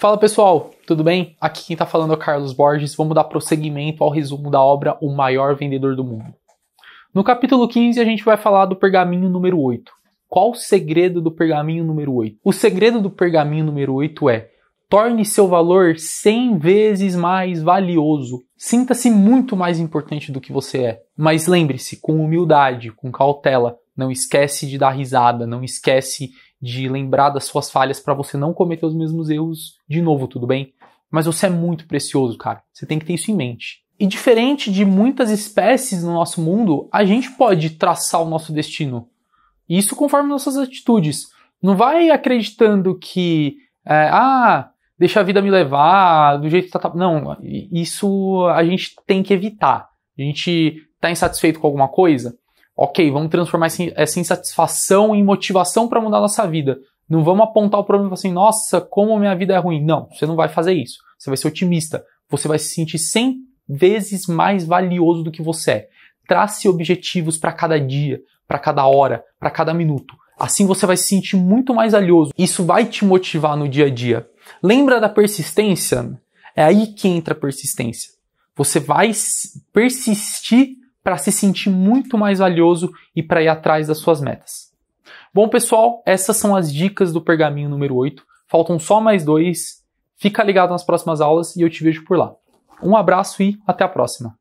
Fala pessoal, tudo bem? Aqui quem está falando é o Carlos Borges. Vamos dar prosseguimento ao resumo da obra O Maior Vendedor do Mundo. No capítulo 15, a gente vai falar do pergaminho número 8. Qual o segredo do pergaminho número 8? O segredo do pergaminho número 8 é: torne seu valor 100 vezes mais valioso. Sinta-se muito mais importante do que você é. Mas lembre-se, com humildade, com cautela, não esquece de dar risada, não esquece de lembrar das suas falhas para você não cometer os mesmos erros de novo, tudo bem? Mas você é muito precioso, cara. Você tem que ter isso em mente. E diferente de muitas espécies no nosso mundo, a gente pode traçar o nosso destino. Isso conforme nossas atitudes. Não vai acreditando que, é, ah, deixa a vida me levar do jeito que tá. tá não, isso a gente tem que evitar. A gente tá insatisfeito com alguma coisa, ok, vamos transformar essa insatisfação em motivação para mudar a nossa vida. Não vamos apontar o problema e falar assim, nossa, como minha vida é ruim. Não, você não vai fazer isso. Você vai ser otimista. Você vai se sentir 100 vezes mais valioso do que você é. Trace objetivos para cada dia, para cada hora, para cada minuto. Assim você vai se sentir muito mais valioso. Isso vai te motivar no dia a dia. Lembra da persistência? É aí que entra a persistência. Você vai persistir para se sentir muito mais valioso e para ir atrás das suas metas. Bom, pessoal, essas são as dicas do pergaminho número 8. Faltam só mais dois. Fica ligado nas próximas aulas e eu te vejo por lá. Um abraço e até a próxima!